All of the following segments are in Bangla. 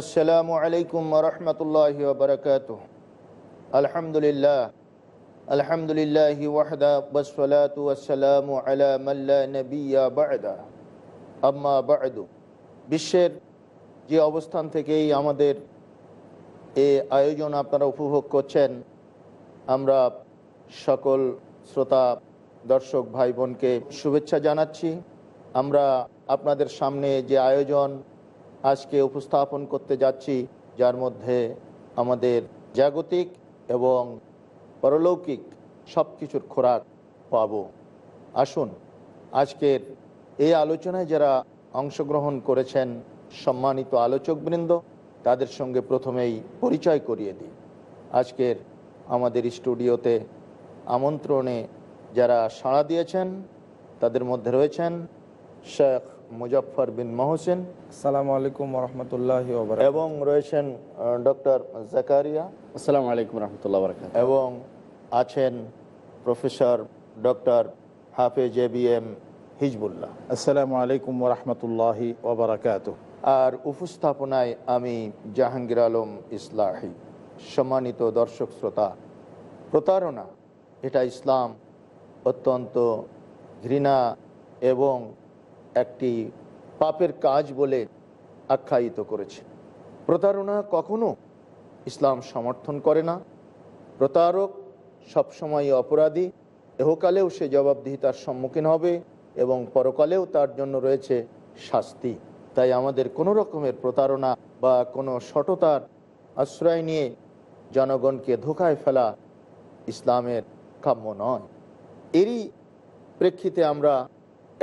আসসালামু আলাইকুম রহমতুল্লাহ বারকাত আলহামদুলিল্লাহ আলহামদুলিল্লাহ ওয়াহদা বসলাত আলাম আলা মাল্লা নবিয়া আম্মা বায়দু বিশ্বের যে অবস্থান থেকেই আমাদের এ আয়োজন আপনারা উপভোগ করছেন আমরা সকল শ্রোতা দর্শক ভাই বোনকে শুভেচ্ছা জানাচ্ছি আমরা আপনাদের সামনে যে আয়োজন আজকে উপস্থাপন করতে যাচ্ছি যার মধ্যে আমাদের জাগতিক এবং পরলৌকিক সব কিছুর খোরাক পাব আসুন আজকের এই আলোচনায় যারা অংশগ্রহণ করেছেন সম্মানিত আলোচকবৃন্দ তাদের সঙ্গে প্রথমেই পরিচয় করিয়ে দিই আজকের আমাদের স্টুডিওতে আমন্ত্রণে যারা সাড়া দিয়েছেন তাদের মধ্যে রয়েছেন শেখ মুজাফর বিন মহসেন সালাম আলাইকুম রহমতুল্লাহ এবং রয়েছেন ডক্টর জাকারিয়া আসসালাম আলাইকুম রহমতুল্লাহ এবং আছেন প্রফেসর ডক্টর হাফেজ এ বি এম হিজবুল্লাহ আসসালামু আলাইকুম রহমতুল্লাহ ওবরাকাত আর উপস্থাপনায় আমি জাহাঙ্গীর আলম ইসলাহি সম্মানিত দর্শক শ্রোতা প্রতারণা এটা ইসলাম অত্যন্ত ঘৃণা এবং একটি পাপের কাজ বলে আখ্যায়িত করেছে প্রতারণা কখনো ইসলাম সমর্থন করে না প্রতারক সবসময় অপরাধী এহকালেও সে জবাবদিহিতার সম্মুখীন হবে এবং পরকালেও তার জন্য রয়েছে শাস্তি তাই আমাদের কোনো রকমের প্রতারণা বা কোনো সটতার আশ্রয় নিয়ে জনগণকে ধোকায় ফেলা ইসলামের কাম্য নয় এরই প্রেক্ষিতে আমরা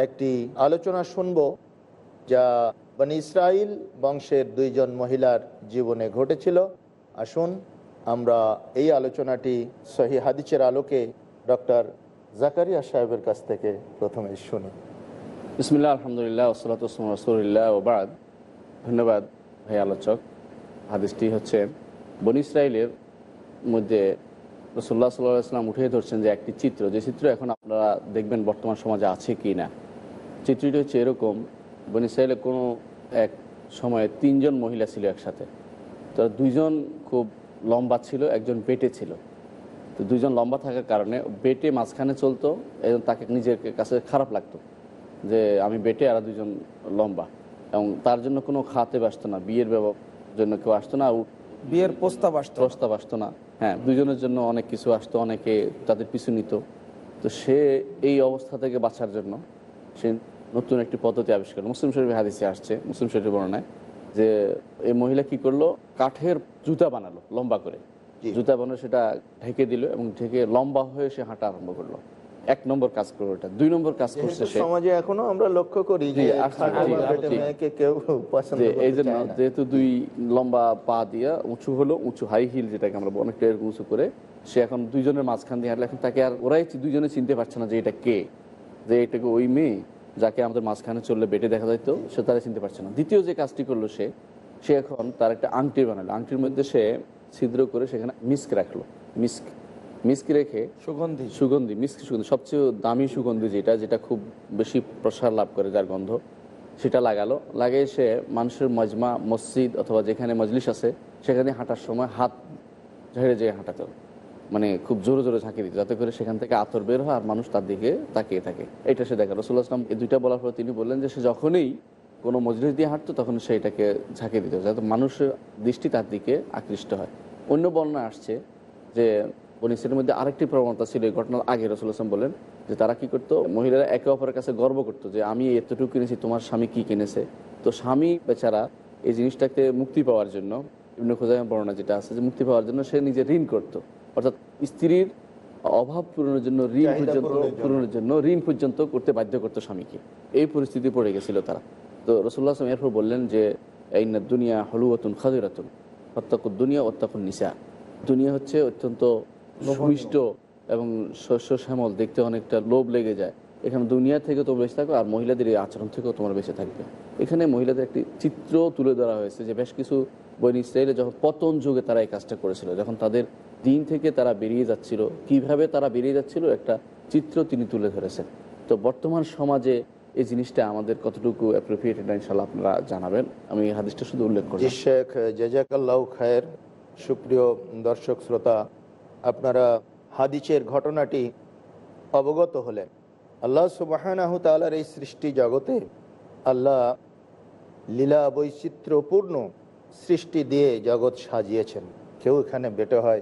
একটি আলোচনা শুনব যা বনি ইসরাইল বংশের দুইজন মহিলার জীবনে ঘটেছিল আসুন আমরা এই আলোচনাটি সহি হাদিসের আলোকে ডক্টর জাকারিয়া সাহেবের কাছ থেকে প্রথমে শুনি বিসমিল্লা আলহামদুলিল্লাহ ওসলাতসমসুল্লাহ ওবাদ ধন্যবাদ ভাই আলোচক হাদিসটি হচ্ছে বন ইসরায়েলের মধ্যে রসুল্লাহ সাল্লাহ ইসলাম উঠে ধরছেন যে একটি চিত্র যে চিত্র এখন আপনারা দেখবেন বর্তমান সমাজে আছে কি না চিত্রটি হচ্ছে এরকম বনি সাইলে কোনো এক সময়ে তিনজন মহিলা ছিল একসাথে তারা দুইজন খুব লম্বা ছিল একজন বেটে ছিল তো দুজন লম্বা থাকার কারণে বেটে মাঝখানে চলতো এবং তাকে নিজের কাছে খারাপ লাগতো যে আমি বেটে আর দুজন লম্বা এবং তার জন্য কোনো খাতে আসতো না বিয়ের জন্য কেউ আসতো না বিয়ের প্রস্তাব আসতো প্রস্তাব আসতো না হ্যাঁ দুজনের জন্য অনেক কিছু আসতো অনেকে তাদের পিছু নিত তো সে এই অবস্থা থেকে বাঁচার জন্য সে নতুন একটি পদ্ধতি আবিষ্কার মুসলিম শরীফের হাদিসে আসছে মুসলিম শরীফ বর্ণায় যে এই মহিলা কি করলো কাঠের জুতা বানালো লম্বা করে জুতা বানানো সেটা ঢেকে দিল এবং ঢেকে লম্বা হয়ে সে হাঁটা আরম্ভ করলো এক নম্বর কাজ করলো এটা দুই নম্বর কাজ করছে সমাজে এখনো আমরা লক্ষ্য করি এই জন্য যেহেতু দুই লম্বা পা দিয়া উঁচু হলো উঁচু হাই হিল যেটাকে আমরা অনেকটা উঁচু করে সে এখন দুইজনের মাঝখান দিয়ে হাঁটলে এখন তাকে আর ওরাই দুইজনে চিনতে পারছে না যে এটা কে যে এটাকে ওই মেয়ে যাকে আমাদের মাঝখানে চললে বেটে দেখা যাইত সে তারা চিনতে পারছে না দ্বিতীয় যে কাজটি করলো সে সে এখন তার একটা আংটি বানালো আংটির মধ্যে সে ছিদ্র করে সেখানে মিস্ক রাখলো মিস্ক মিস্ক রেখে সুগন্ধি সুগন্ধি মিস্ক সুগন্ধি সবচেয়ে দামি সুগন্ধি যেটা যেটা খুব বেশি প্রসার লাভ করে যার গন্ধ সেটা লাগালো লাগিয়ে সে মানুষের মজমা মসজিদ অথবা যেখানে মজলিস আছে সেখানে হাঁটার সময় হাত ঝেড়ে যেয়ে হাঁটা মানে খুব জোরে জোরে ঝাঁকি দিত যাতে করে সেখান থেকে আতর বের হয় আর মানুষ তার দিকে তাকিয়ে থাকে এটা সে দেখা রসুল্লাহ আসলাম এই দুইটা বলার পর তিনি বললেন যে সে যখনই কোনো মজলিস দিয়ে হাঁটতো তখন সে এটাকে ঝাঁকি দিত যাতে মানুষের দৃষ্টি তার দিকে আকৃষ্ট হয় অন্য বর্ণা আসছে যে বনিসের মধ্যে আরেকটি প্রবণতা ছিল এই ঘটনার আগে রসুল আসলাম বলেন যে তারা কি করতো মহিলারা একে অপরের কাছে গর্ব করতো যে আমি এতটুকু কিনেছি তোমার স্বামী কি কিনেছে তো স্বামী বেচারা এই জিনিসটাকে মুক্তি পাওয়ার জন্য বিভিন্ন খোঁজায় বর্ণনা যেটা আছে যে মুক্তি পাওয়ার জন্য সে নিজে ঋণ করতো অর্থাৎ স্ত্রীর অভাব পূরণের জন্য ঋণ পর্যন্ত পূরণের জন্য ঋণ পর্যন্ত করতে বাধ্য করতো স্বামীকে এই পরিস্থিতি পড়ে গেছিল তারা তো রসুল্লাহ আসলাম এরপর বললেন যে এই না দুনিয়া হলুয়াতুন খাদুরাতুন অত্যাকুর দুনিয়া অত্যাক নিশা দুনিয়া হচ্ছে অত্যন্ত সুমিষ্ট এবং শস্য শ্যামল দেখতে অনেকটা লোভ লেগে যায় এখানে দুনিয়া থেকে তোমরা বেঁচে থাকো আর মহিলাদের এই আচরণ থেকেও তোমরা বেঁচে থাকবে এখানে মহিলাদের একটি চিত্র তুলে ধরা হয়েছে যে বেশ কিছু বৈনিক ইসরায়েলে যখন পতন যুগে তারা এই কাজটা করেছিল যখন তাদের দিন থেকে তারা বেরিয়ে যাচ্ছিল কিভাবে তারা বেরিয়ে যাচ্ছিল একটা চিত্র তিনি তুলে ধরেছেন তো বর্তমান সমাজে এই জিনিসটা আমাদের কতটুকু আপনারা জানাবেন আমি হাদিসটা শুধু উল্লেখ করি শেখ জেজাকাল্লাউ খায়ের সুপ্রিয় দর্শক শ্রোতা আপনারা হাদিসের ঘটনাটি অবগত হলেন আল্লাহ সুবাহানাহ এই সৃষ্টি জগতে আল্লাহ লীলা বৈচিত্র্যপূর্ণ সৃষ্টি দিয়ে জগৎ সাজিয়েছেন কেউ এখানে বেটে হয়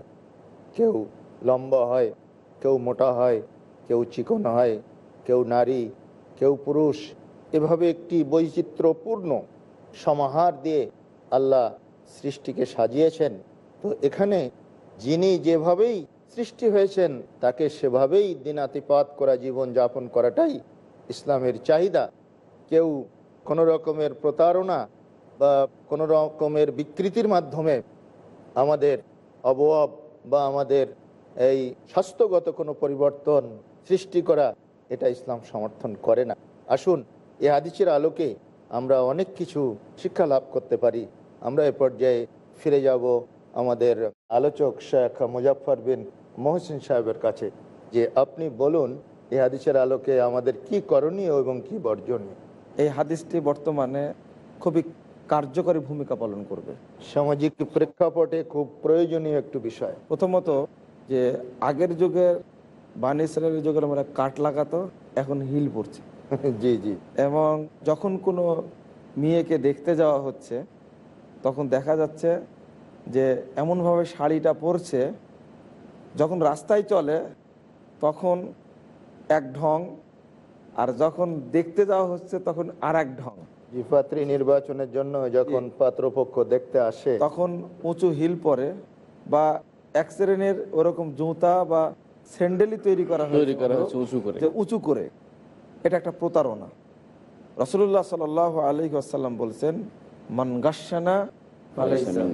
কেউ লম্বা হয় কেউ মোটা হয় কেউ চিকন হয় কেউ নারী কেউ পুরুষ এভাবে একটি বৈচিত্র্যপূর্ণ সমাহার দিয়ে আল্লাহ সৃষ্টিকে সাজিয়েছেন তো এখানে যিনি যেভাবেই সৃষ্টি হয়েছেন তাকে সেভাবেই দিনাতিপাত করা জীবন যাপন করাটাই ইসলামের চাহিদা কেউ কোনো রকমের প্রতারণা বা কোনো রকমের বিকৃতির মাধ্যমে আমাদের অবয়ব বা আমাদের এই স্বাস্থ্যগত কোনো পরিবর্তন সৃষ্টি করা এটা ইসলাম সমর্থন করে না আসুন এ হাদিসের আলোকে আমরা অনেক কিছু শিক্ষা লাভ করতে পারি আমরা এ পর্যায়ে ফিরে যাব আমাদের আলোচক শেখ মুজাফর বিন মহসিন সাহেবের কাছে যে আপনি বলুন এই হাদিসের আলোকে আমাদের কি করণীয় এবং কি বর্জনীয় এই হাদিসটি বর্তমানে খুবই কার্যকরী ভূমিকা পালন করবে সামাজিক প্রেক্ষাপটে খুব প্রয়োজনীয় একটু বিষয় প্রথমত যে আগের যুগের বানি ইসরায়েলের যুগের আমরা কাঠ লাগাতো এখন হিল পড়ছে জি জি এবং যখন কোনো মেয়েকে দেখতে যাওয়া হচ্ছে তখন দেখা যাচ্ছে যে এমনভাবে শাড়িটা পরছে যখন রাস্তায় চলে তখন এক ঢং আর যখন দেখতে যাওয়া হচ্ছে তখন আর এক ঢং জিফাত্রি নির্বাচনের জন্য যখন পাত্রপক্ষ দেখতে আসে তখন উঁচু হিল পরে বা এক শ্রেণীর ওরকম জুতা বা স্যান্ডেলই তৈরি করা হয়েছে উঁচু করে এটা একটা প্রতারণা রসুল্লাহ সাল আলী আসাল্লাম বলছেন মানগাসানা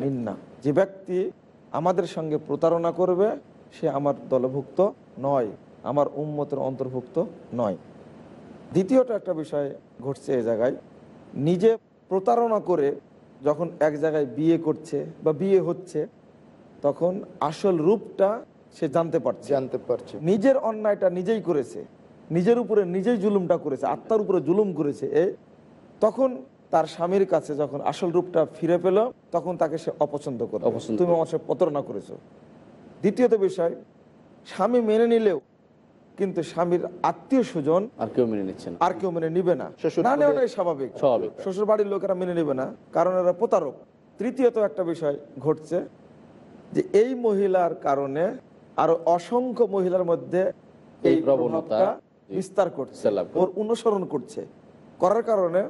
মিন্না যে ব্যক্তি আমাদের সঙ্গে প্রতারণা করবে সে আমার দলভুক্ত নয় আমার উন্মতের অন্তর্ভুক্ত নয় দ্বিতীয়টা একটা বিষয় ঘটছে এ জায়গায় নিজে প্রতারণা করে যখন এক জায়গায় বিয়ে করছে বা বিয়ে হচ্ছে তখন আসল রূপটা সে জানতে পারছে জানতে পারছে নিজের অন্যায়টা নিজেই করেছে নিজের উপরে নিজেই জুলুমটা করেছে আত্মার উপরে জুলুম করেছে এ তখন তার স্বামীর কাছে যখন আসল রূপটা ফিরে পেল তখন তাকে সে অপছন্দ করে তুমি আমার সাথে প্রতারণা করেছো দ্বিতীয়ত বিষয় স্বামী মেনে নিলেও কিন্তু স্বামীর আত্মীয় স্বজন আর কেউ মেনে নিচ্ছে আর কেউ মেনে নিবে না না স্বাভাবিক স্বাভাবিক শ্বশুর বাড়ির লোকেরা মেনে নিবে না কারণ এরা প্রতারক তৃতীয়ত একটা বিষয় ঘটছে যে এই মহিলার কারণে আরো অসংখ্য মহিলার মধ্যে এই প্রবণতা বিস্তার করছে ওর অনুসরণ করছে করার কারণে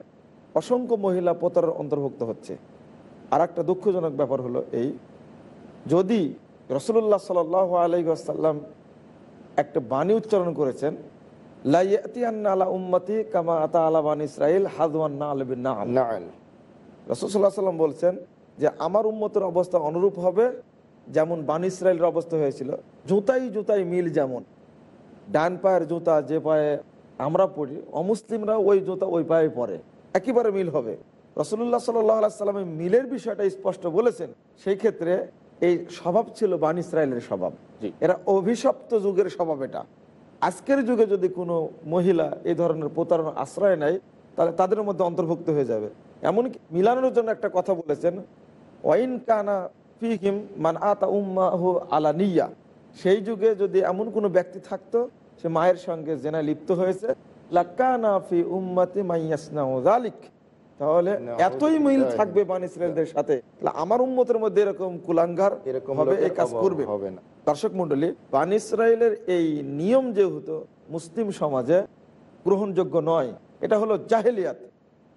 অসংখ্য মহিলা প্রতারের অন্তর্ভুক্ত হচ্ছে আর একটা দুঃখজনক ব্যাপার হলো এই যদি রসুল্লাহ সাল আলহাসাল্লাম একটা বাণী উচ্চারণ করেছেন উম্মতি কামা আতা আলাবান ইসরাইল হাজওয়ান্না আলবিন রসুল্লাহ সাল্লাম বলছেন যে আমার উম্মতের অবস্থা অনুরূপ হবে যেমন বান ইসরায়েলের অবস্থা হয়েছিল জুতাই জুতাই মিল যেমন ডান পায়ের জুতা যে পায়ে আমরা পড়ি অমুসলিমরা ওই জুতা ওই পায়ে পরে একেবারে মিল হবে রসুল্লাহ সাল্লাহ সাল্লামের মিলের বিষয়টা স্পষ্ট বলেছেন সেই ক্ষেত্রে এই স্বভাব ছিল বান ইসরায়েলের স্বভাব এরা অভিশপ্ত যুগের স্বভাব এটা আজকের যুগে যদি কোনো মহিলা এই ধরনের প্রতারণা আশ্রয় নেয় তাহলে তাদের মধ্যে অন্তর্ভুক্ত হয়ে যাবে এমনকি মিলানোর জন্য একটা কথা বলেছেন ওয়াইন কানা ফিহিম মান আতা উম্মাহ আলানিয়া সেই যুগে যদি এমন কোনো ব্যক্তি থাকতো সে মায়ের সঙ্গে জেনা লিপ্ত হয়েছে লাক্কানা ফি উম্মাতে মাইয়াসনা জালিক তাহলে এতই মিল থাকবে বান সাথে আমার উন্মতের মধ্যে এরকম কুলাঙ্গার এরকম হবে এই কাজ করবে হবে না দর্শক মন্ডলী বান ইসরায়েলের এই নিয়ম যেহেতু মুসলিম সমাজে গ্রহণযোগ্য নয় এটা হলো জাহেলিয়াত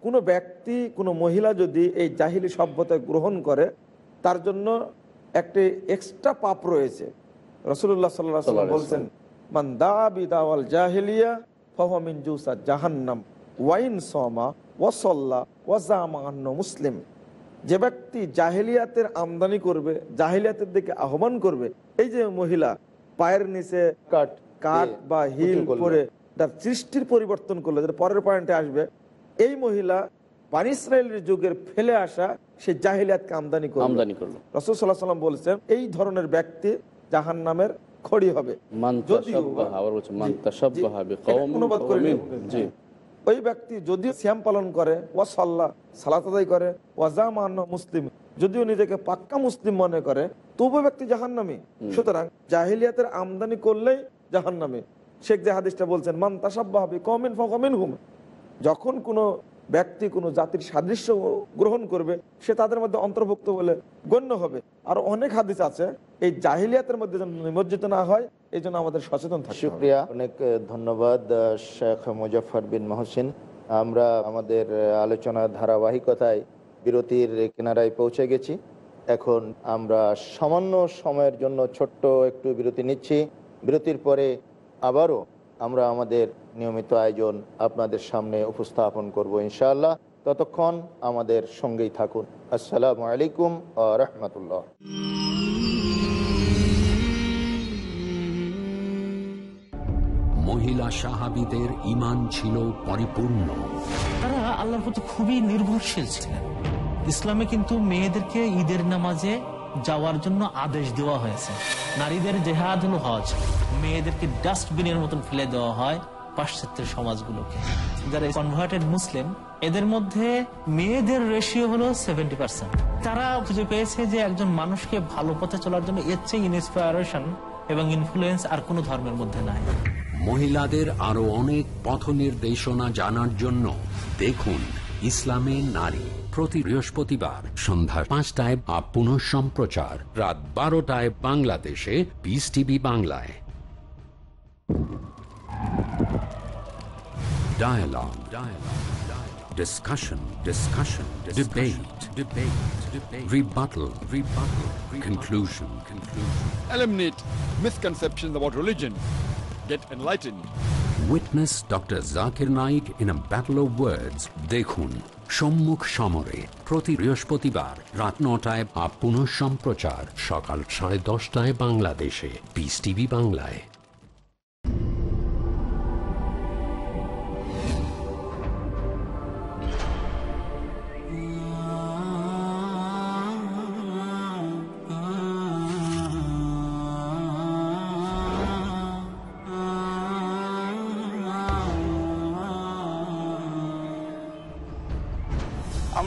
কোনো ব্যক্তি কোনো মহিলা যদি এই জাহিলি সভ্যতা গ্রহণ করে তার জন্য একটি এক্সট্রা পাপ রয়েছে রসুল্লাহ সাল্লাহ বলছেন মান দা বিদাওয়াল জাহেলিয়া ফহমিন জুসা জাহান্নাম ওয়াইন সমা ওয়াসল্লা ওয়াজামান্য মুসলিম যে ব্যক্তি জাহেলিয়াতের আমদানি করবে জাহেলিয়াতের দিকে আহ্বান করবে এই যে মহিলা পায়ের নিচে কাট কাট বা হিল করে তার সৃষ্টির পরিবর্তন করলো যেটা পরের পয়েন্টে আসবে এই মহিলা পানি যুগের ফেলে আসা সে জাহিলিয়াতকে আমদানি করলো আমদানি করলো রসুল সাল্লাহ সাল্লাম বলছেন এই ধরনের ব্যক্তি জাহান নামের খড়ি হবে অনুবাদ করে ওই ব্যক্তি যদি শ্যাম পালন করে ও সাল্লাহ সালাত আদায় করে ওয়াজামান মুসলিম যদিও নিজেকে পাক্কা মুসলিম মনে করে তবু ব্যক্তি জাহান্নামী সুতরাং জাহিলিয়াতের আমদানি করলেই জাহান্নামী শেখ যে হাদিসটা বলছেন মান তাসাবি কমিন ফমিন হুম যখন কোনো ব্যক্তি কোনো জাতির সাদৃশ্য গ্রহণ করবে সে তাদের মধ্যে অন্তর্ভুক্ত বলে গণ্য হবে আর অনেক হাদিস আছে এই জাহিলিয়াতের মধ্যে যেন নিমজ্জিত না হয় এই জন্য আমাদের সচেতন থাকি শুক্রিয়া অনেক ধন্যবাদ শেখ মুজফর বিন মহসিন আমরা আমাদের আলোচনা ধারাবাহিকতায় বিরতির কিনারায় পৌঁছে গেছি এখন আমরা সামান্য সময়ের জন্য ছোট্ট একটু বিরতি নিচ্ছি বিরতির পরে আবারও আমরা আমাদের নিয়মিত আয়োজন আপনাদের সামনে উপস্থাপন করব ইনশাআল্লাহ ততক্ষণ আমাদের সঙ্গেই থাকুন আসসালামু আলাইকুম আ রহমতুল্লাহ মহিলা সাহাবিদের ইমান ছিল পরিপূর্ণ তারা আল্লাহর প্রতি খুবই নির্ভরশীল ছিলেন ইসলামে কিন্তু মেয়েদেরকে ঈদের নামাজে যাওয়ার জন্য আদেশ দেওয়া হয়েছে নারীদের জেহাদ হজ মেয়েদেরকে ডাস্টবিনের মতন ফেলে দেওয়া হয় পাশ্চাত্যের সমাজগুলোকে যারা কনভার্টেড মুসলিম এদের মধ্যে মেয়েদের রেশিও হলো সেভেন্টি তারা খুঁজে পেয়েছে যে একজন মানুষকে ভালো পথে চলার জন্য এর চেয়ে ইন্সপায়ারেশন এবং ইনফ্লুয়েন্স আর কোনো ধর্মের মধ্যে নাই মহিলাদের আরো অনেক পথ নির্দেশনা জানার জন্য দেখুন ইসলামে নারী প্রতি বৃহস্পতিবার সন্ধ্যা পাঁচটায় বা পুনঃ সম্প্রচার রাত বারোটায় বাংলাদেশে বিস টিভি বাংলায় Dialogue. Dialogue. Dialogue. Discussion. Discussion. Discussion. Debate. Debate. Debate. Rebuttal. Rebuttal. Rebuttal. conclusion, Conclusion. Conclusion. Eliminate misconceptions about religion. get enlightened. Witness Dr. Zakir Naik in a battle of words. Dekhun. সম্মুখ সমরে প্রতি বৃহস্পতিবার রাত নটায় Shamprachar. Shakal Chai সকাল সাড়ে দশটায় বাংলাদেশে পিস টিভি বাংলায়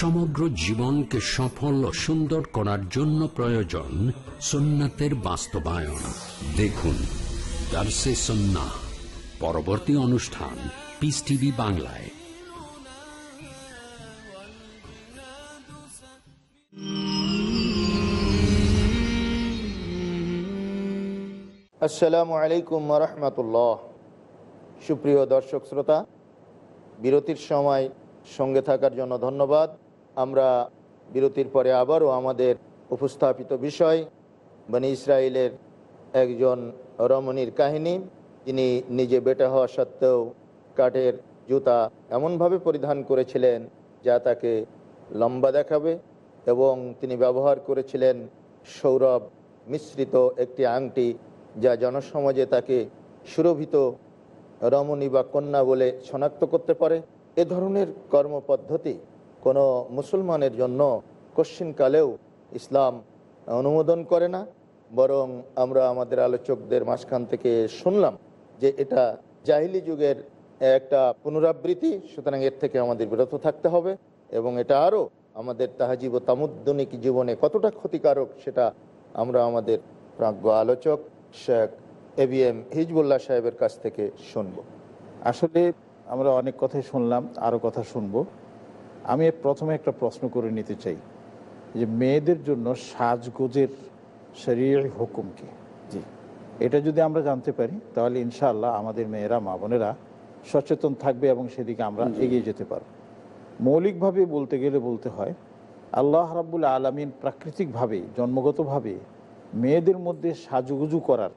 সমগ্র জীবনকে সফল ও সুন্দর করার জন্য প্রয়োজন সুন্নাতের বাস্তবায়ন দেখুন দার্সে সন্না পরবর্তী অনুষ্ঠান পিস টিভি বাংলায় আসসালামু আলাইকুম রহমতুল্লাহ সুপ্রিয় দর্শক শ্রোতা বিরতির সময় সঙ্গে থাকার জন্য ধন্যবাদ আমরা বিরতির পরে আবারও আমাদের উপস্থাপিত বিষয় মানে ইসরায়েলের একজন রমণীর কাহিনী তিনি নিজে বেটা হওয়া সত্ত্বেও কাঠের জুতা এমনভাবে পরিধান করেছিলেন যা তাকে লম্বা দেখাবে এবং তিনি ব্যবহার করেছিলেন সৌরভ মিশ্রিত একটি আংটি যা জনসমাজে তাকে সুরভিত রমণী বা কন্যা বলে শনাক্ত করতে পারে এ ধরনের কর্মপদ্ধতি কোনো মুসলমানের জন্য কশ্চিনকালেও ইসলাম অনুমোদন করে না বরং আমরা আমাদের আলোচকদের মাঝখান থেকে শুনলাম যে এটা জাহিলি যুগের একটা পুনরাবৃত্তি সুতরাং এর থেকে আমাদের বিরত থাকতে হবে এবং এটা আরও আমাদের তাহাজিব ও তামুদ্দনিক জীবনে কতটা ক্ষতিকারক সেটা আমরা আমাদের প্রাজ্ঞ আলোচক Sheikh A B M Hizbullah সাহেবের কাছ থেকে শুনব আসলে আমরা অনেক কথাই শুনলাম আরও কথা শুনবো আমি প্রথমে একটা প্রশ্ন করে নিতে চাই যে মেয়েদের জন্য সাজগোজের শরীরের হুকুম কি জি এটা যদি আমরা জানতে পারি তাহলে ইনশাল্লাহ আমাদের মেয়েরা মা বোনেরা সচেতন থাকবে এবং সেদিকে আমরা এগিয়ে যেতে পারব মৌলিকভাবে বলতে গেলে বলতে হয় আল্লাহ রাবুল আলমিন প্রাকৃতিকভাবে জন্মগতভাবে মেয়েদের মধ্যে সাজুগুজু করার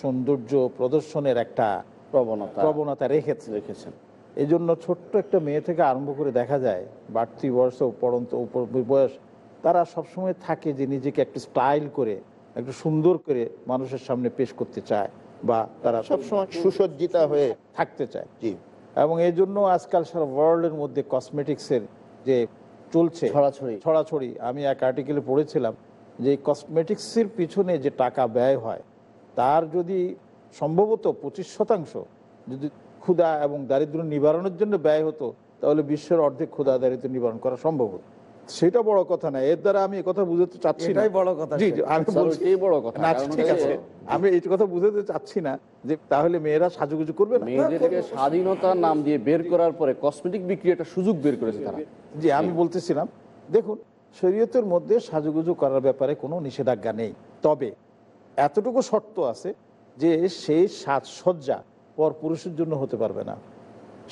সৌন্দর্য প্রদর্শনের একটা প্রবণতা প্রবণতা রেখেছে রেখেছেন এই জন্য ছোট্ট একটা মেয়ে থেকে আরম্ভ করে দেখা যায় বাড়তি বয়স পরন্ত বয়স তারা সবসময় থাকে যে নিজেকে একটু স্টাইল করে একটু সুন্দর করে মানুষের সামনে পেশ করতে চায় বা তারা সবসময় সুসজ্জিতা হয়ে থাকতে চায় জি এবং এই জন্য আজকাল সারা ওয়ার্ল্ডের মধ্যে কসমেটিক্সের যে চলছে ছড়াছড়ি ছড়াছড়ি আমি এক আর্টিকেলে পড়েছিলাম যে কসমেটিক্সের পিছনে যে টাকা ব্যয় হয় তার যদি সম্ভবত পঁচিশ শতাংশ যদি ক্ষুধা এবং দারিদ্র নিবারণের জন্য ব্যয় হতো তাহলে বিশ্বের অর্ধেক ক্ষুধা দারিদ্র নিবারণ করা সম্ভব হতো সেটা বড় কথা না এর দ্বারা আমি কথা বুঝতে চাচ্ছি না কথা বড় কথা ঠিক আছে আমি এই কথা বুঝতে চাচ্ছি না যে তাহলে মেয়েরা সাজুগুজু করবে মেয়েদেরকে স্বাধীনতার নাম দিয়ে বের করার পরে কসমেটিক বিক্রি একটা সুযোগ বের করেছে তারা জি আমি বলতেছিলাম দেখুন শরীয়তের মধ্যে সাজুগুজু করার ব্যাপারে কোনো নিষেধাজ্ঞা নেই তবে এতটুকু শর্ত আছে যে সেই সাজসজ্জা পর পুরুষের জন্য হতে পারবে না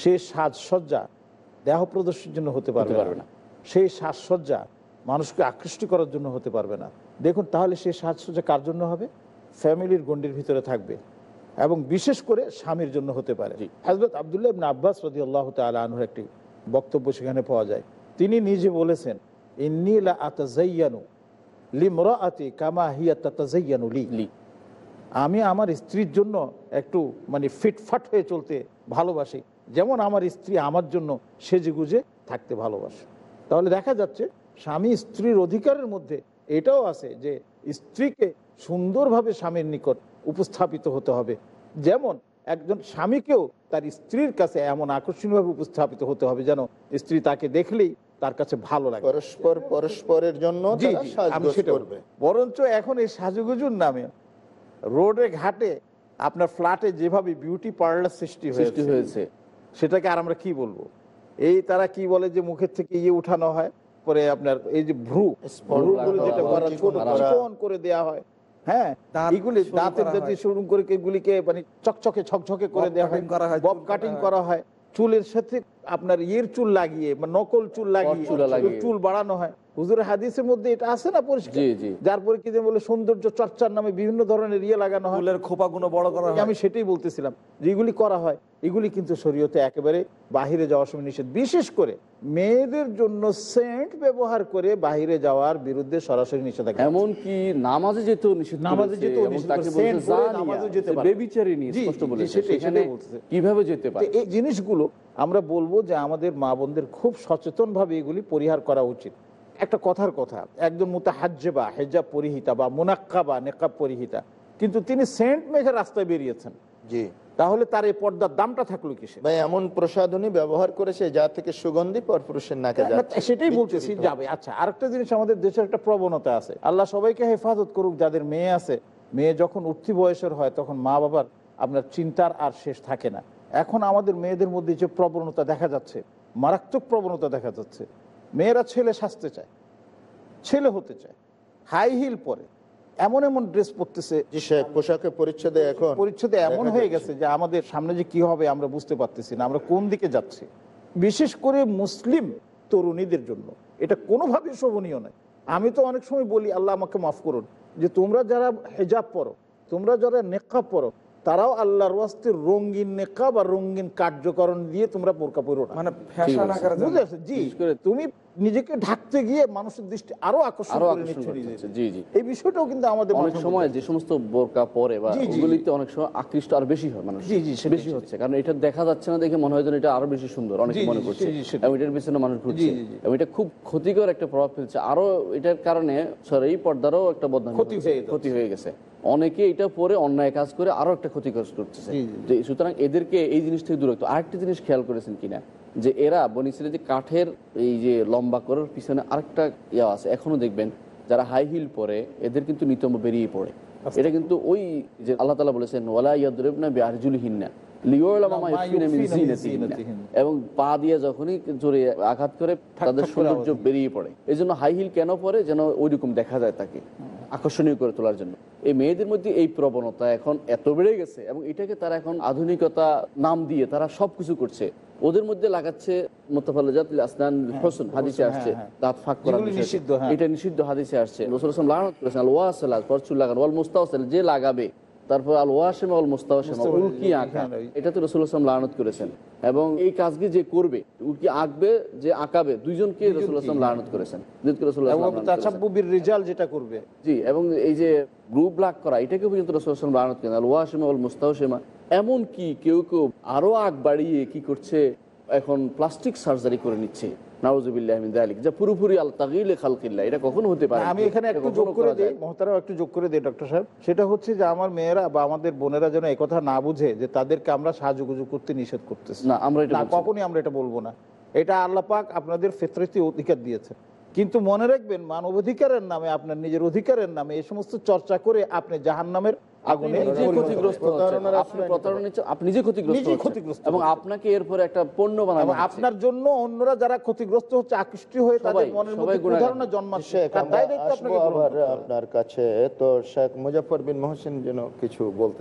সেই সাজসজ্জা দেহ প্রদর্শের জন্য হতে পারবে না সেই সাজসজ্জা মানুষকে আকৃষ্ট করার জন্য হতে পারবে না দেখুন তাহলে সেই সাজসজ্জা কার জন্য হবে ফ্যামিলির গণ্ডির ভিতরে থাকবে এবং বিশেষ করে স্বামীর জন্য হতে পারে হজরত আবদুল্লাহ ইবনা আব্বাস রদি আল্লাহ তালু একটি বক্তব্য সেখানে পাওয়া যায় তিনি নিজে বলেছেন ইন্নিলা আতাজাইয়ানু লিমরা আতি কামা হিয়া তাতাজাইয়ানু লি আমি আমার স্ত্রীর জন্য একটু মানে ফিটফাট হয়ে চলতে ভালোবাসি যেমন আমার স্ত্রী আমার জন্য সেজেগুজে থাকতে ভালোবাসে তাহলে দেখা যাচ্ছে স্বামী স্ত্রীর অধিকারের মধ্যে এটাও আছে যে স্ত্রীকে সুন্দরভাবে স্বামীর নিকট উপস্থাপিত হতে হবে যেমন একজন স্বামীকেও তার স্ত্রীর কাছে এমন আকর্ষণীয়ভাবে উপস্থাপিত হতে হবে যেন স্ত্রী তাকে দেখলেই তার কাছে ভালো লাগে পরস্পর পরস্পরের জন্য বরঞ্চ এখন এই সাজুগুজুর নামে রোডে ঘাটে আপনার ফ্ল্যাটে যেভাবে বিউটি পার্লার সৃষ্টি সৃষ্টি হয়েছে সেটাকে আর আমরা কি বলবো এই তারা কি বলে যে মুখের থেকে ইয়ে উঠানো হয় পরে আপনার এই যে ভ্রু যেটা করে দেয়া হয় হ্যাঁ এগুলি দাঁতের শুরু করে মানে চকচকে করে দেওয়া হয় কাটিং করা হয় চুলের সাথে আপনার ইয়ের চুল লাগিয়ে নকল চুল লাগিয়ে চুল বাড়ানো হয় হুজুরের হাদিসের মধ্যে এটা আছে না পরিষ্কার যার বলে সৌন্দর্য চর্চার নামে বিভিন্ন ধরনের ইয়ে লাগানো হয় বড় করা আমি সেটাই বলতেছিলাম যেগুলি করা হয় এগুলি কিন্তু শরীয়তে একেবারে বাহিরে যাওয়ার সময় নিষেধ বিশেষ করে মেয়েদের জন্য সেন্ট ব্যবহার করে বাহিরে যাওয়ার বিরুদ্ধে সরাসরি নিষেধাজ্ঞা এমন কি নামাজে যেতে নামাজে যেতে কিভাবে যেতে পারে এই জিনিসগুলো আমরা বলবো যে আমাদের মা বোনদের খুব সচেতন ভাবে এগুলি পরিহার করা উচিত একটা কথার কথা একজন মুতাহাজ্জেবা হেজাব পরিহিতা বা মোনাক্কাবা নেকাব পরিহিতা কিন্তু তিনি সেন্ট মেজে রাস্তায় বেরিয়েছেন জি তাহলে তার এই পর্দার দামটা থাকলো কি ভাই এমন প্রসাধনী ব্যবহার করেছে যা থেকে সুগন্ধি পরপুরুষের নাকে সেটাই বলতেছি যাবে আচ্ছা আরেকটা জিনিস আমাদের দেশের একটা প্রবণতা আছে আল্লাহ সবাইকে হেফাজত করুক যাদের মেয়ে আছে মেয়ে যখন উঠতি বয়সের হয় তখন মা বাবার আপনার চিন্তার আর শেষ থাকে না এখন আমাদের মেয়েদের মধ্যে যে প্রবণতা দেখা যাচ্ছে মারাত্মক প্রবণতা দেখা যাচ্ছে মেয়েরা ছেলে সাজতে চায় ছেলে হতে চায় হাই হিল পরে এমন এমন ড্রেস পরতেছে পোশাকে পরিচ্ছদে এখন পরিচ্ছদে এমন হয়ে গেছে যে আমাদের সামনে যে কি হবে আমরা বুঝতে পারতেছি না আমরা কোন দিকে যাচ্ছি বিশেষ করে মুসলিম তরুণীদের জন্য এটা কোনোভাবেই শোভনীয় নয় আমি তো অনেক সময় বলি আল্লাহ আমাকে মাফ করুন যে তোমরা যারা হেজাব পরো তোমরা যারা নেকাব পড়ো তারাও আল্লাহর ওয়াস্তির রঙিন নেকা বা রঙিন কার্যকরণ দিয়ে তোমরা পোরকা পরো না মানে ফ্যাশন আকারে জি তুমি নিজেকে ঢাকতে গিয়ে মানুষের দৃষ্টি আরো আকর্ষণ করে নিচ্ছে জি জি এই বিষয়টাও কিন্তু আমাদের অনেক সময় যে সমস্ত বোরকা পরে বা ওগুলিতে অনেক সময় আকৃষ্ট আর বেশি হয় মানুষ জি জি বেশি হচ্ছে কারণ এটা দেখা যাচ্ছে না দেখে মনে হয় যেন এটা আরো বেশি সুন্দর অনেক মনে করছে এবং এটার পিছনে মানুষ ঘুরছে এবং এটা খুব ক্ষতিকর একটা প্রভাব ফেলছে আরো এটার কারণে সরি পর্দারও একটা বদনাম ক্ষতি হয়ে গেছে অনেকে এটা পরে অন্যায় কাজ করে আরো একটা ক্ষতিগ্রস্ত করতেছে সুতরাং এদেরকে এই জিনিস থেকে দূরত্ব আরেকটা জিনিস খেয়াল করেছেন কিনা যে এরা বনিসের যে কাঠের এই যে লম্বা করার পিছনে আরেকটা ইয়া আছে এখনো দেখবেন যারা হাই হিল পরে এদের কিন্তু নিতম্ব বেরিয়ে পড়ে আচ্ছা। এটা কিন্তু ওই যে আল্লাহ তালা বলেছেন ওয়ালা ইয়াদুরেবনা বেহারজুল হিন্না এবং পা দিয়ে যখনই জোরে আঘাত করে তাদের সৌন্দর্য বেরিয়ে পড়ে এই জন্য হাই হিল কেন পরে যেন ওইরকম দেখা যায় তাকে আকর্ষণীয় করে তোলার জন্য এই মেয়েদের মধ্যে এই প্রবণতা এখন এত বেড়ে গেছে এবং এটাকে তারা এখন আধুনিকতা নাম দিয়ে তারা সব কিছু করছে ওদের মধ্যে লাগাচ্ছে মোতাফালজাতুল হ্যাঁ, আসছে হ্যাঁ, হ্যাঁ। এটা নিষিদ্ধ হাদিসে আসছে যে লাগাবে তারপর আল ওয়াসেমা আল উল্কি আঁকা এটা তো আসলাম লানত করেছেন এবং এই কাজকে যে করবে উল্কি আঁকবে যে আঁকাবে দুইজনকে আসলাম লানত করেছেন যেটা করবে জি এবং এই যে গ্রুপ লাগ করা এটাকে পর্যন্ত রসুল্লাহাম লানত করেন আল ওয়াসেমা আল এমন কি কেউ কেউ আরো আগ বাড়িয়ে কি করছে এখন প্লাস্টিক সার্জারি করে নিচ্ছে পুরোপুরি এটা হতে পারে আমি এখানে একটু করে দিই মহতারাও একটু যোগ করে দিই ডক্টর সাহেব সেটা হচ্ছে যে আমার মেয়েরা বা আমাদের বোনেরা যেন একথা না বুঝে যে তাদেরকে আমরা সাহায্য করতে নিষেধ করতেছি না আমরা এটা কখনই আমরা এটা বলবো না এটা আল্লাপাক আপনাদের ফেতরতি অধিকার দিয়েছে কিন্তু মনে রাখবেন মানব অধিকারের নামে আপনার নিজের অধিকারের নামে এই সমস্ত চর্চা করে আপনি জাহান নামের আপনি এরপর একটা পণ্য অন্যরা যারা ক্ষতিগ্রস্ত আকৃষ্ট আপনার কাছে তো শেখ মুজাফর বিন যেন কিছু বলতে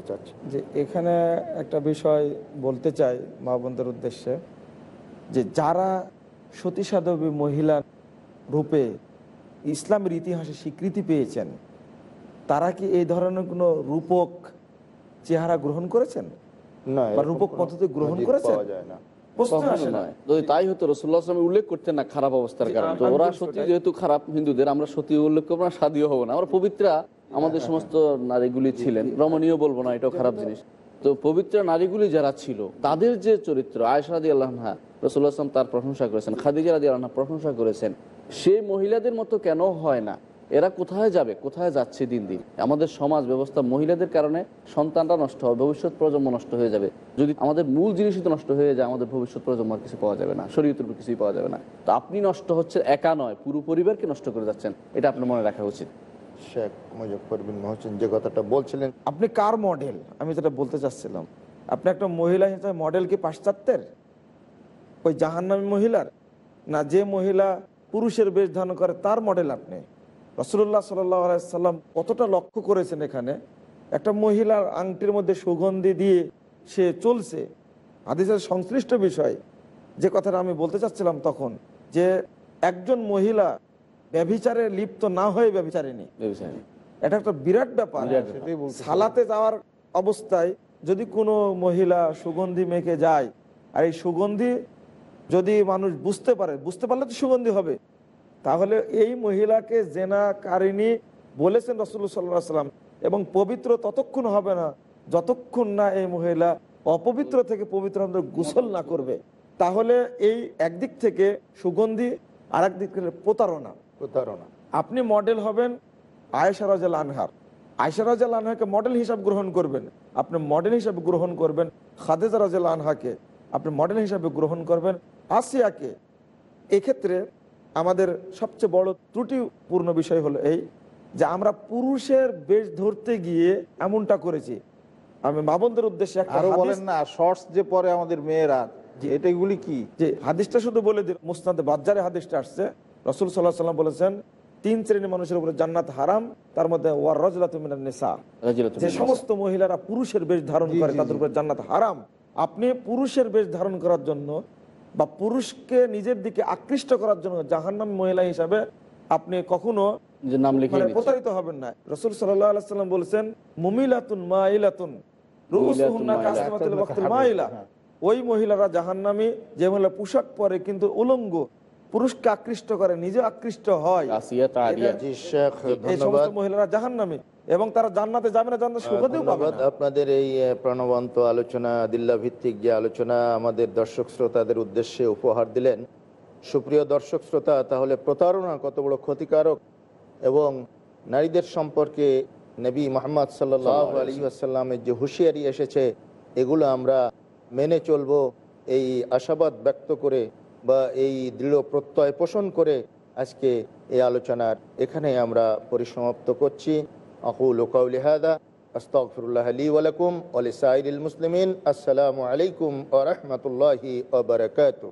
যে এখানে একটা বিষয় বলতে চাই মা বন্ধুর উদ্দেশ্যে যে যারা সতী সাধবী মহিলা রূপে ইসলামের ইতিহাসে স্বীকৃতি পেয়েছেন তারা কি এই ধরনের কোনো রূপক চেহারা গ্রহণ করেছেন না রূপক পদ্ধতি গ্রহণ করেছেন সত্যি উল্লেখ আমাদের হ্যাঁ, হ্যাঁ, সমস্ত হ্যাঁ। নারীগুলি ছিলেন রমণীয় বলবো না এটাও খারাপ জিনিস তো পবিত্র নারীগুলি যারা ছিল তাদের যে চরিত্র আয়সাদি আল্লাহ রসুল্লাহাম তার প্রশংসা করেছেন খাদিজা আদি আল্লাহ প্রশংসা করেছেন সে মহিলাদের মতো কেন হয় না এরা কোথায় যাবে কোথায় যাচ্ছে দিন দিন আমাদের সমাজ ব্যবস্থা মহিলাদের কারণে সন্তানরা নষ্ট হবে ভবিষ্যৎ প্রজন্ম নষ্ট হয়ে যাবে যদি আমাদের মূল জিনিসই তো নষ্ট হয়ে যায় আমাদের ভবিষ্যৎ প্রজন্ম কিছু পাওয়া যাবে না শরীর কিছুই পাওয়া যাবে না তো আপনি নষ্ট হচ্ছে একা নয় পুরো পরিবারকে নষ্ট করে যাচ্ছেন এটা আপনার মনে রাখা উচিত যে কথাটা বলছিলেন আপনি কার মডেল আমি যেটা বলতে চাচ্ছিলাম আপনি একটা মহিলা হিসেবে মডেল কি পাশ্চাত্যের ওই জাহান্নামী মহিলার না যে মহিলা পুরুষের বেশ ধারণ করে তার মডেল আপনি রসুল্লাহ সাল্লাম কতটা লক্ষ্য করেছেন এখানে একটা মহিলার আংটির মধ্যে সুগন্ধি দিয়ে সে চলছে আদিসের সংশ্লিষ্ট বিষয় যে কথাটা আমি বলতে চাচ্ছিলাম তখন যে একজন মহিলা ব্যভিচারে লিপ্ত না হয়ে ব্যভিচারিনী এটা একটা বিরাট ব্যাপার সালাতে যাওয়ার অবস্থায় যদি কোনো মহিলা সুগন্ধি মেখে যায় আর এই সুগন্ধি যদি মানুষ বুঝতে পারে বুঝতে পারলে তো সুগন্ধি হবে তাহলে এই মহিলাকে জেনা কারিনী বলেছেন রসুল সাল্লাহ সাল্লাম এবং পবিত্র ততক্ষণ হবে না যতক্ষণ না এই মহিলা অপবিত্র থেকে পবিত্র আমাদের গোসল না করবে তাহলে এই একদিক থেকে সুগন্ধি আর একদিক থেকে প্রতারণা প্রতারণা আপনি মডেল হবেন আয়েশা রাজাল আনহার আয়েশা রাজাল আনহাকে মডেল হিসাব গ্রহণ করবেন আপনি মডেল হিসাবে গ্রহণ করবেন খাদেজা রাজাল আনহাকে আপনি মডেল হিসাবে গ্রহণ করবেন আসিয়াকে এক্ষেত্রে আমাদের সবচেয়ে বড় ত্রুটিপূর্ণ বিষয় হলো এই যে আমরা পুরুষের বেশ ধরতে গিয়ে এমনটা করেছি আমি মামনদের উদ্দেশ্যে আরো বলেন না শর্টস যে পরে আমাদের মেয়েরা এটাগুলি কি যে হাদিসটা শুধু বলে দিন মুস্তাদে বাজারে হাদিসটা আসছে রসুল সাল্লাহ সাল্লাম বলেছেন তিন শ্রেণী মানুষের উপরে জান্নাত হারাম তার মধ্যে ওয়ার রজলা তুমিনা নেশা যে সমস্ত মহিলারা পুরুষের বেশ ধারণ করে তাদের উপরে জান্নাত হারাম আপনি পুরুষের বেশ ধারণ করার জন্য বা পুরুষকে নিজের দিকে আকৃষ্ট করার জন্য জাহান্নাম মহিলা হিসাবে আপনি কখনো মানে প্রতারিত হবেন না রসুল সাল্লাম বলছেন মুমিলাতুন মাইলাতুন হ্যাঁ। ওই মহিলারা জাহান্নামি যে মহিলা পোশাক পরে কিন্তু উলঙ্গ পুরুষকে আকৃষ্ট করে নিজে আকৃষ্ট হয় এই সমস্ত মহিলারা এবং তারা জান্নাতে যাবে না জান্নাত হ্যাঁ, সুখদেও পাবে আপনাদের এই প্রাণবন্ত আলোচনা দিল্লা ভিত্তিক যে আলোচনা আমাদের দর্শক শ্রোতাদের উদ্দেশ্যে উপহার দিলেন সুপ্রিয় দর্শক শ্রোতা তাহলে প্রতারণা কত বড় ক্ষতিকারক এবং নারীদের সম্পর্কে নবী মোহাম্মদ সাল্লাহ আলী আসাল্লামের যে হুঁশিয়ারি এসেছে এগুলো আমরা মেনে চলব এই আশাবাদ ব্যক্ত করে বা এই দৃঢ় প্রত্যয় পোষণ করে আজকে এই আলোচনার এখানে আমরা পরিসমাপ্ত করছি أقول قولي هذا أستغفر الله لي ولكم ولسائر المسلمين السلام عليكم ورحمة الله وبركاته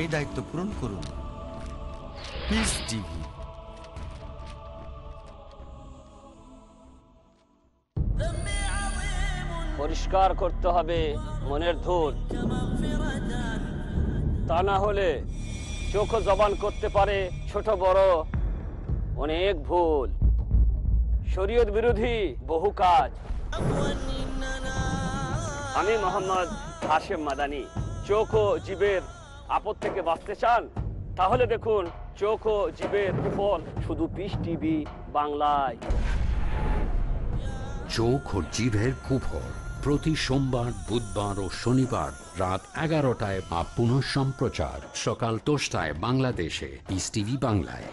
এই দায়িত্ব পূরণ করুন পরিষ্কার করতে হবে মনের ধূল তা না হলে চোখ জবান করতে পারে ছোট বড় অনেক ভুল শরীয়ত বিরোধী বহু কাজ আমি মোহাম্মদ হাশেম মাদানি চোখ ও জীবের আপদ থেকে বাঁচতে চান তাহলে দেখুন চোখ ও জীবের ফল শুধু পিস টিভি বাংলায় চোখ ও জীবের কুফল প্রতি সোমবার বুধবার ও শনিবার রাত এগারোটায় বা পুনঃ সম্প্রচার সকাল দশটায় বাংলাদেশে ইস টিভি বাংলায়